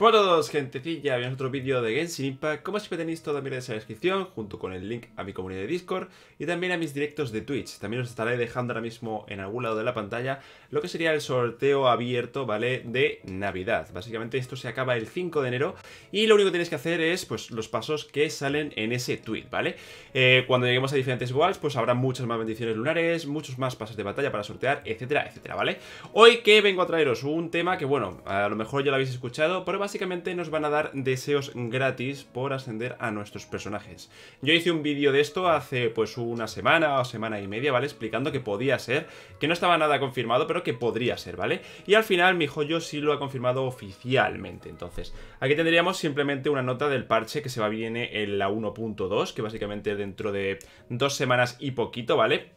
Hola a todos gentecilla, bienvenidos a otro vídeo de Genshin Impact Como siempre tenéis todo mi en la descripción junto con el link a mi comunidad de Discord y también a mis directos de Twitch También os estaré dejando ahora mismo en algún lado de la pantalla lo que sería el sorteo abierto, ¿vale? De Navidad Básicamente esto se acaba el 5 de enero y lo único que tenéis que hacer es pues los pasos que salen en ese tweet, ¿vale? Eh, cuando lleguemos a diferentes walls pues habrá muchas más bendiciones lunares, muchos más pasos de batalla para sortear, etcétera, etcétera, ¿vale? Hoy que vengo a traeros un tema que bueno, a lo mejor ya lo habéis escuchado, pero básicamente nos van a dar deseos gratis por ascender a nuestros personajes. Yo hice un vídeo de esto hace pues una semana o semana y media, ¿vale? Explicando que podía ser, que no estaba nada confirmado, pero que podría ser, ¿vale? Y al final mi joyo sí lo ha confirmado oficialmente, entonces. Aquí tendríamos simplemente una nota del parche que se va a viene en la 1.2, que básicamente dentro de dos semanas y poquito, ¿vale?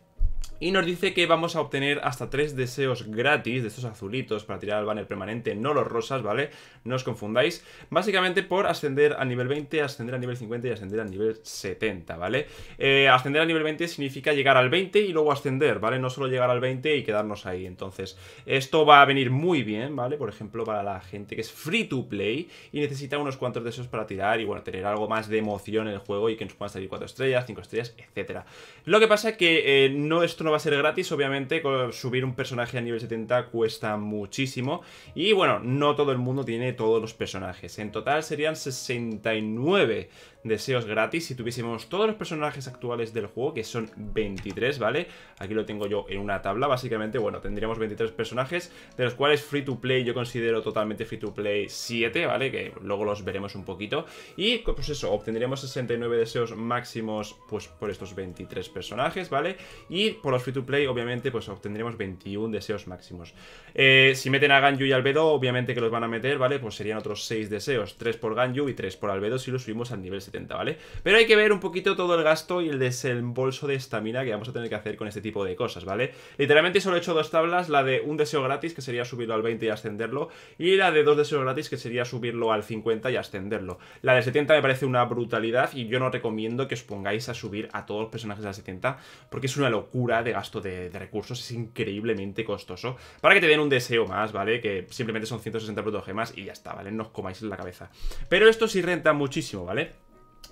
Y nos dice que vamos a obtener hasta tres deseos gratis de estos azulitos para tirar al banner permanente, no los rosas, ¿vale? No os confundáis. Básicamente por ascender al nivel 20, ascender al nivel 50 y ascender al nivel 70, ¿vale? Eh, ascender al nivel 20 significa llegar al 20 y luego ascender, ¿vale? No solo llegar al 20 y quedarnos ahí. Entonces, esto va a venir muy bien, ¿vale? Por ejemplo, para la gente que es free to play y necesita unos cuantos deseos para tirar y, bueno, tener algo más de emoción en el juego y que nos puedan salir 4 estrellas, 5 estrellas, etc Lo que pasa que eh, no no va a ser gratis, obviamente subir un personaje a nivel 70 cuesta muchísimo y bueno, no todo el mundo tiene todos los personajes, en total serían 69 deseos gratis si tuviésemos todos los personajes actuales del juego, que son 23, ¿vale? Aquí lo tengo yo en una tabla, básicamente, bueno, tendríamos 23 personajes, de los cuales free to play yo considero totalmente free to play 7, ¿vale? Que luego los veremos un poquito. Y pues eso, obtendríamos 69 deseos máximos pues por estos 23 personajes, ¿vale? Y por los free to play, obviamente, pues obtendremos 21 deseos máximos. Eh, si meten a Ganju y Albedo, obviamente que los van a meter, ¿vale? Pues serían otros 6 deseos, 3 por Ganyu y 3 por Albedo si los subimos al nivel 70. ¿vale? Pero hay que ver un poquito todo el gasto y el desembolso de estamina que vamos a tener que hacer con este tipo de cosas, ¿vale? Literalmente solo he hecho dos tablas, la de un deseo gratis, que sería subirlo al 20 y ascenderlo, y la de dos deseos gratis, que sería subirlo al 50 y ascenderlo. La de 70 me parece una brutalidad y yo no recomiendo que os pongáis a subir a todos los personajes a 70, porque es una locura de gasto de, recursos, es increíblemente costoso, para que te den un deseo más, ¿vale? Que simplemente son 160 gemas y ya está, ¿vale? No os comáis en la cabeza. Pero esto sí renta muchísimo, ¿vale?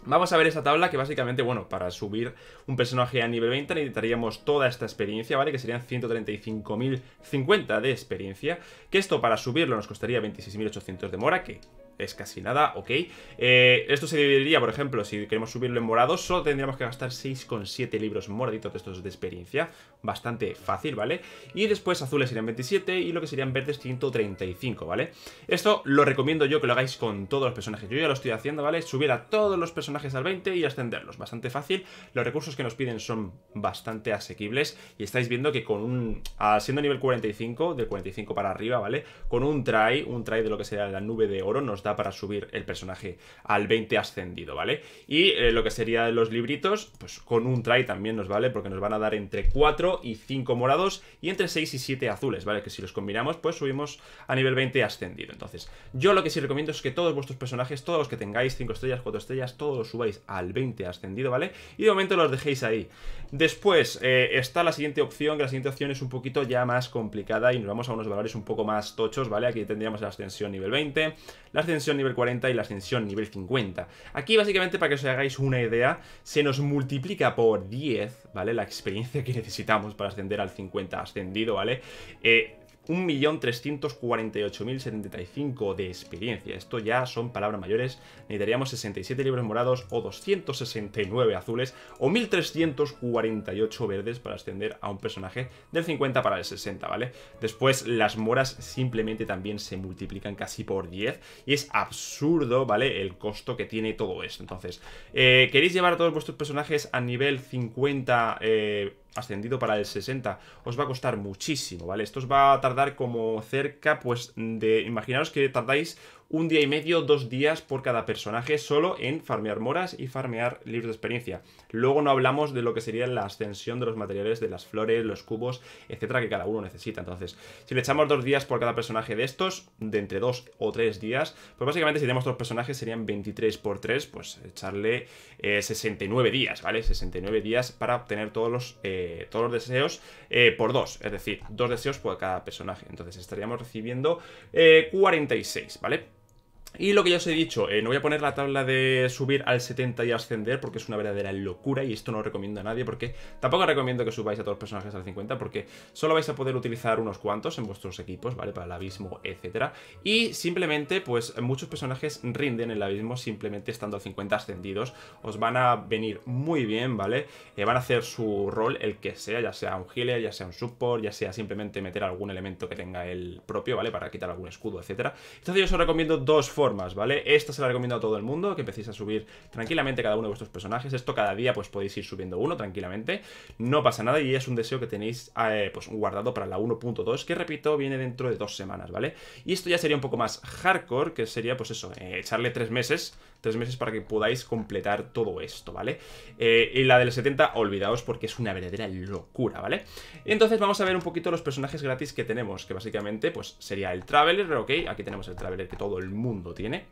Vamos a ver esta tabla que básicamente, bueno, para subir un personaje a nivel 20 necesitaríamos toda esta experiencia, ¿vale? Que serían 135.050 de experiencia, que esto para subirlo nos costaría 26.800 de mora, que es casi nada, ok. Eh, esto se dividiría, por ejemplo, si queremos subirlo en morado, solo tendríamos que gastar 6,7 libros moraditos de estos de experiencia. Bastante fácil, ¿vale? Y después azules serían 27 y lo que serían verdes 135, ¿vale? Esto lo recomiendo yo que lo hagáis con todos los personajes. Yo ya lo estoy haciendo, ¿vale? Subir a todos los personajes al 20 y ascenderlos. Bastante fácil. Los recursos que nos piden son bastante asequibles y estáis viendo que con un... siendo nivel 45, de 45 para arriba, ¿vale? Con un try, un try de lo que sería la nube de oro, nos para subir el personaje al 20 ascendido, ¿vale? Y eh, lo que sería los libritos, pues con un try también nos vale, porque nos van a dar entre 4 y 5 morados y entre 6 y 7 azules, ¿vale? Que si los combinamos, pues subimos a nivel 20 ascendido. Entonces, yo lo que sí recomiendo es que todos vuestros personajes, todos los que tengáis 5 estrellas, 4 estrellas, todos subáis al 20 ascendido, ¿vale? Y de momento los dejéis ahí. Después eh, está la siguiente opción, que la siguiente opción es un poquito ya más complicada y nos vamos a unos valores un poco más tochos, ¿vale? Aquí tendríamos la ascensión nivel 20, la ascensión ascensión nivel 40 y la ascensión nivel 50. Aquí básicamente, para que os hagáis una idea, se nos multiplica por 10, ¿vale? La experiencia que necesitamos para ascender al 50 ascendido, ¿vale? Eh, 1.348.075 de experiencia. Esto ya son palabras mayores. Necesitaríamos 67 libros morados o 269 azules o 1.348 verdes para ascender a un personaje del 50 para el 60, ¿vale? Después las moras simplemente también se multiplican casi por 10 y es absurdo, ¿vale? El costo que tiene todo esto. Entonces, eh, ¿queréis llevar a todos vuestros personajes a nivel 50? Eh, ascendido para el 60, os va a costar muchísimo, ¿vale? Esto os va a tardar como cerca, pues, de... Imaginaros que tardáis un día y medio, dos días por cada personaje solo en farmear moras y farmear libros de experiencia. Luego no hablamos de lo que sería la ascensión de los materiales de las flores, los cubos, etcétera, que cada uno necesita. Entonces, si le echamos dos días por cada personaje de estos, de entre dos o tres días, pues básicamente si tenemos dos personajes serían 23 por 3, pues echarle 69 eh, días, ¿vale? 69 días para obtener todos los, eh, todos los deseos eh, por dos, es decir, dos deseos por cada personaje. Entonces estaríamos recibiendo 46, ¿vale? Y lo que ya os he dicho, eh, no voy a poner la tabla de subir al 70 y ascender porque es una verdadera locura y esto no lo recomiendo a nadie porque tampoco recomiendo que subáis a todos los personajes al 50 porque solo vais a poder utilizar unos cuantos en vuestros equipos, ¿vale? Para el abismo, etcétera. Y simplemente, pues muchos personajes rinden el abismo simplemente estando al 50 ascendidos. Os van a venir muy bien, ¿vale? Eh, van a hacer su rol, el que sea, ya sea un healer, ya sea un support, ya sea simplemente meter algún elemento que tenga el propio, ¿vale? Para quitar algún escudo, etcétera. Entonces yo os recomiendo dos formas ¿vale? Esta se la recomiendo a todo el mundo, que empecéis a subir tranquilamente cada uno de vuestros personajes. Esto cada día pues podéis ir subiendo uno tranquilamente. No pasa nada y es un deseo que tenéis eh, pues guardado para la 1.2, que repito, viene dentro de dos semanas, ¿vale? Y esto ya sería un poco más hardcore, que sería pues eso, eh, echarle tres meses tres meses para que podáis completar todo esto, ¿vale? Eh, y la del 70, olvidaos porque es una verdadera locura, ¿vale? entonces vamos a ver un poquito los personajes gratis que tenemos, que básicamente pues sería el Traveler, ¿ok? Aquí tenemos el Traveler que todo el mundo tiene.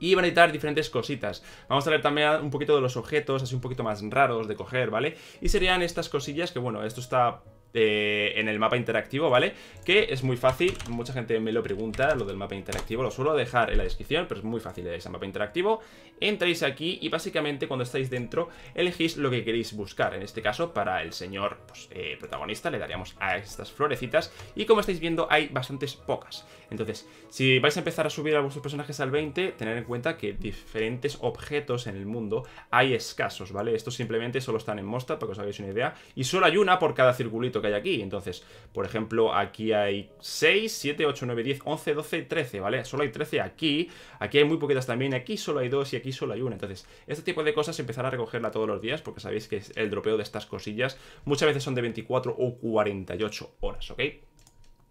Y van a necesitar diferentes cositas Vamos a ver también un poquito de los objetos Así un poquito más raros de coger, ¿vale? Y serían estas cosillas que, bueno, esto está en el mapa interactivo, ¿vale? Que es muy fácil, mucha gente me lo pregunta, lo del mapa interactivo, lo suelo dejar en la descripción, pero es muy fácil, le mapa interactivo, entráis aquí y básicamente cuando estáis dentro elegís lo que queréis buscar, en este caso para el señor pues, eh, protagonista le daríamos a estas florecitas y como estáis viendo hay bastantes pocas, entonces si vais a empezar a subir a vuestros personajes al 20, tener en cuenta que diferentes objetos en el mundo hay escasos, ¿vale? Estos simplemente solo están en Mosta, para que os hagáis una idea, y solo hay una por cada circulito que hay aquí. Entonces, por ejemplo, aquí hay 6, 7, 8, 9, 10, 11, 12, 13, ¿vale? Solo hay 13 aquí, aquí hay muy poquitas también, aquí solo hay 2 y aquí solo hay 1. Entonces, este tipo de cosas empezar a recogerla todos los días porque sabéis que es el dropeo de estas cosillas muchas veces son de 24 o 48 horas, ¿ok?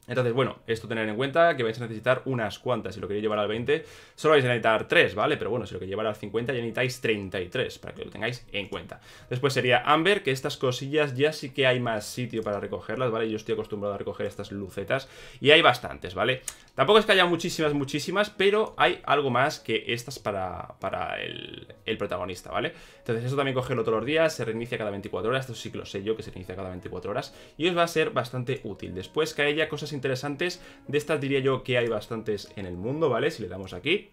Entonces, bueno, esto tener en cuenta que vais a necesitar unas cuantas. Si lo queréis llevar al 20, solo vais a necesitar 3, ¿vale? Pero bueno, si lo queréis llevar al 50 ya necesitáis 33, para que lo tengáis en cuenta. Después sería Amber, que estas cosillas ya sí que hay más sitio para recogerlas, ¿vale? Yo estoy acostumbrado a recoger estas lucetas y hay bastantes, ¿vale? Tampoco es que haya muchísimas, muchísimas, pero hay algo más que estas para, para el, protagonista, ¿vale? Entonces eso también cogerlo todos los días, se reinicia cada 24 horas, esto sí que lo sé que se reinicia cada 24 horas, y os va a ser bastante útil. Después que haya cosas interesantes. De estas diría yo que hay bastantes en el mundo, ¿vale? Si le damos aquí.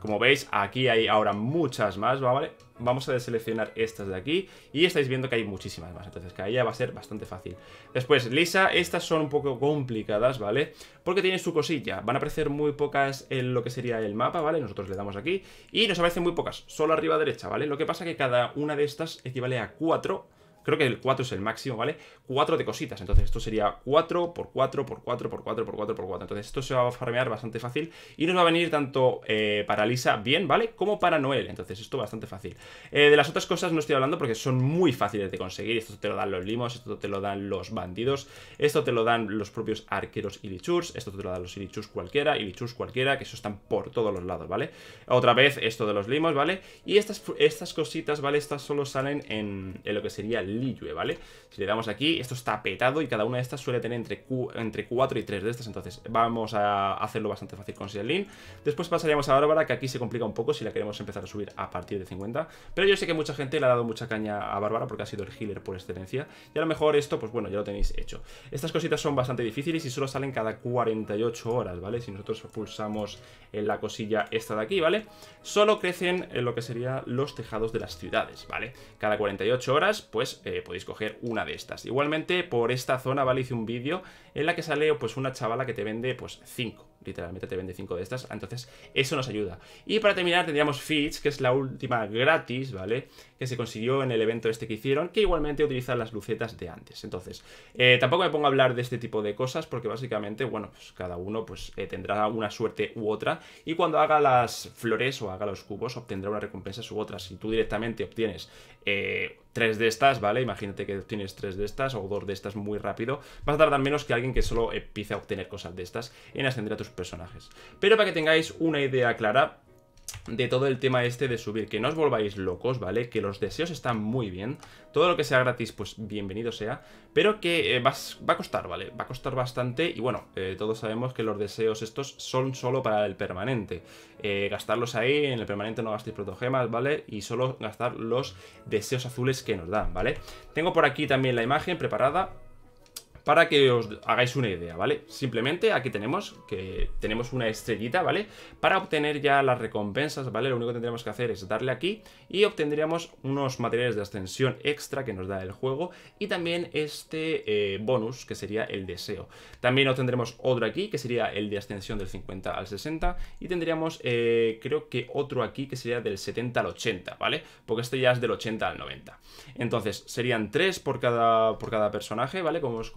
Como veis, aquí hay ahora muchas más, ¿vale? Vamos a deseleccionar estas de aquí y estáis viendo que hay muchísimas más, entonces que día va a ser bastante fácil. Después, Lisa, estas son un poco complicadas, ¿vale? Porque tienen su cosilla, van a aparecer muy pocas en lo que sería el mapa, ¿vale? Nosotros le damos aquí y nos aparecen muy pocas, solo arriba derecha, ¿vale? Lo que pasa que cada una de estas equivale a cuatro creo que el 4 es el máximo, ¿vale? 4 de cositas, entonces esto sería 4 por 4 por 4 por 4 por 4 por 4. Entonces esto se va a farmear bastante fácil y nos va a venir tanto eh, para Lisa bien, ¿vale? Como para Noel, entonces esto bastante fácil. Eh, de las otras cosas no estoy hablando porque son muy fáciles de conseguir, esto te lo dan los limos, esto te lo dan los bandidos, esto te lo dan los propios arqueros y esto te lo dan los lichurs cualquiera, y cualquiera, que eso están por todos los lados, ¿vale? Otra vez esto de los limos, ¿vale? Y estas, estas cositas, ¿vale? Estas solo salen en, en lo que sería el Liyue, ¿eh? ¿vale? Si le damos aquí, esto está petado y cada una de estas suele tener entre, entre 4 y 3 de estas, entonces vamos a hacerlo bastante fácil con Sialin. Después pasaríamos a Bárbara, que aquí se complica un poco si la queremos empezar a subir a partir de 50, pero yo sé que mucha gente le ha dado mucha caña a Bárbara porque ha sido el healer por excelencia, y a lo mejor esto, pues bueno, ya lo tenéis hecho. Estas cositas son bastante difíciles y solo salen cada 48 horas, ¿vale? Si nosotros pulsamos en la cosilla esta de aquí, ¿vale? Solo crecen en lo que serían los tejados de las ciudades, ¿vale? Cada 48 horas, pues eh, podéis coger una de estas. Igualmente, por esta zona, ¿vale? Hice un vídeo en la que sale pues una chavala que te vende pues 5. Literalmente te vende 5 de estas. Entonces, eso nos ayuda. Y para terminar tendríamos Feeds, que es la última gratis, ¿vale? Que se consiguió en el evento este que hicieron, que igualmente utiliza las lucetas de antes. Entonces, eh, tampoco me pongo a hablar de este tipo de cosas, porque básicamente, bueno, pues cada uno pues eh, tendrá una suerte u otra. Y cuando haga las flores o haga los cubos, obtendrá una recompensa u otra. Si tú directamente obtienes... Eh, tres de estas, ¿vale? Imagínate que obtienes tres de estas o dos de estas muy rápido. Vas a tardar menos que alguien que solo empiece a obtener cosas de estas en ascender a tus personajes. Pero para que tengáis una idea clara, de todo el tema este de subir. Que no os volváis locos, ¿vale? Que los deseos están muy bien. Todo lo que sea gratis, pues bienvenido sea. Pero que eh, va a costar, ¿vale? Va a costar bastante. Y bueno, eh, todos sabemos que los deseos estos son solo para el permanente. Eh, gastarlos ahí, en el permanente no gastéis protogemas, ¿vale? Y solo gastar los deseos azules que nos dan, ¿vale? Tengo por aquí también la imagen preparada para que os hagáis una idea, ¿vale? Simplemente aquí tenemos que tenemos una estrellita, ¿vale? Para obtener ya las recompensas, ¿vale? Lo único que tendríamos que hacer es darle aquí y obtendríamos unos materiales de ascensión extra que nos da el juego y también este eh, bonus que sería el deseo. También obtendremos otro aquí que sería el de ascensión del 50 al 60 y tendríamos eh, creo que otro aquí que sería del 70 al 80, ¿vale? Porque este ya es del 80 al 90. Entonces serían tres por cada, por cada personaje, ¿vale? Como os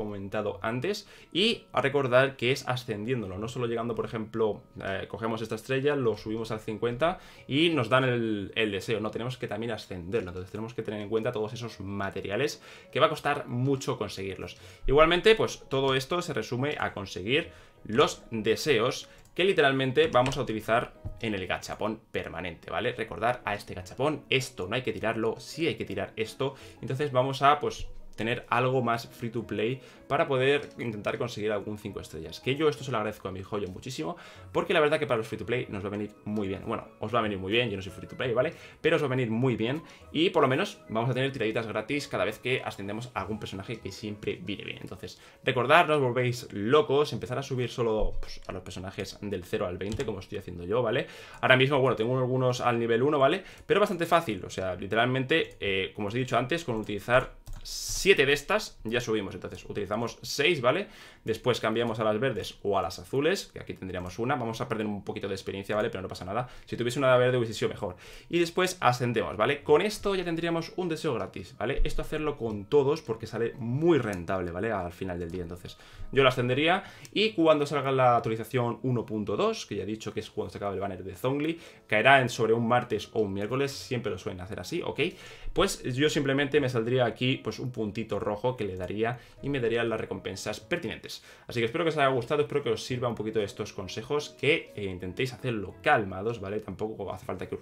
antes. Y a recordar que es ascendiéndolo, no solo llegando, por ejemplo, eh, cogemos esta estrella, lo subimos al 50 y nos dan el, deseo, no, tenemos que también ascenderlo, entonces tenemos que tener en cuenta todos esos materiales que va a costar mucho conseguirlos. Igualmente, pues todo esto se resume a conseguir los deseos que literalmente vamos a utilizar en el gachapón permanente, ¿vale? Recordar a este gachapón esto, no hay que tirarlo, sí hay que tirar esto. Entonces vamos a, pues, tener algo más free to play para poder intentar conseguir algún 5 estrellas. Que yo esto se lo agradezco a mi joyo muchísimo, porque la verdad que para los free to play nos va a venir muy bien. Bueno, os va a venir muy bien, yo no soy free to play, ¿vale? Pero os va a venir muy bien y por lo menos vamos a tener tiraditas gratis cada vez que ascendemos a algún personaje que siempre viene bien. Entonces, recordad, no os volvéis locos, empezar a subir solo pues, a los personajes del 0 al 20, como estoy haciendo yo, ¿vale? Ahora mismo, bueno, tengo algunos al nivel 1, ¿vale? Pero bastante fácil, o sea, literalmente, eh, como os he dicho antes, con utilizar 7 de estas ya subimos, entonces utilizamos 6, ¿vale? Después cambiamos a las verdes o a las azules, que aquí tendríamos una, vamos a perder un poquito de experiencia, ¿vale? Pero no pasa nada, si tuviese una verde hubiese sido mejor. Y después ascendemos, ¿vale? Con esto ya tendríamos un deseo gratis, ¿vale? Esto hacerlo con todos porque sale muy rentable, ¿vale? Al final del día, entonces yo lo ascendería y cuando salga la actualización 1.2, que ya he dicho que es cuando se acaba el banner de Zongli, caerá en sobre un martes o un miércoles, siempre lo suelen hacer así, ¿ok? Pues yo simplemente me saldría aquí pues un punto rojo que le daría y me daría las recompensas pertinentes. Así que espero que os haya gustado, espero que os sirva un poquito de estos consejos, que eh, intentéis hacerlo calmados, ¿vale? Tampoco hace falta que os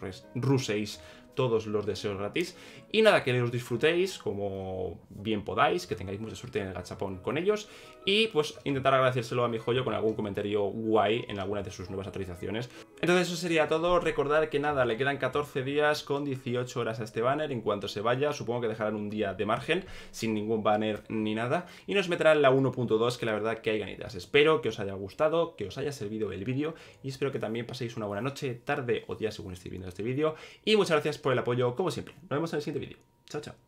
todos los deseos gratis. Y nada, que los disfrutéis como bien podáis, que tengáis mucha suerte en el gachapón con ellos. Y pues intentar agradecérselo a mi joyo con algún comentario guay en alguna de sus nuevas actualizaciones. Entonces eso sería todo. Recordar que nada, le quedan 14 días con 18 horas a este banner. En cuanto se vaya, supongo que dejarán un día de margen, sin ningún banner ni nada. Y nos meterán la 1.2, que la verdad que hay ganitas. Espero que os haya gustado, que os haya servido el vídeo. Y espero que también paséis una buena noche, tarde o día según estéis viendo este vídeo. Y muchas gracias por el apoyo, como siempre. Nos vemos en el siguiente vídeo. Chao, chao.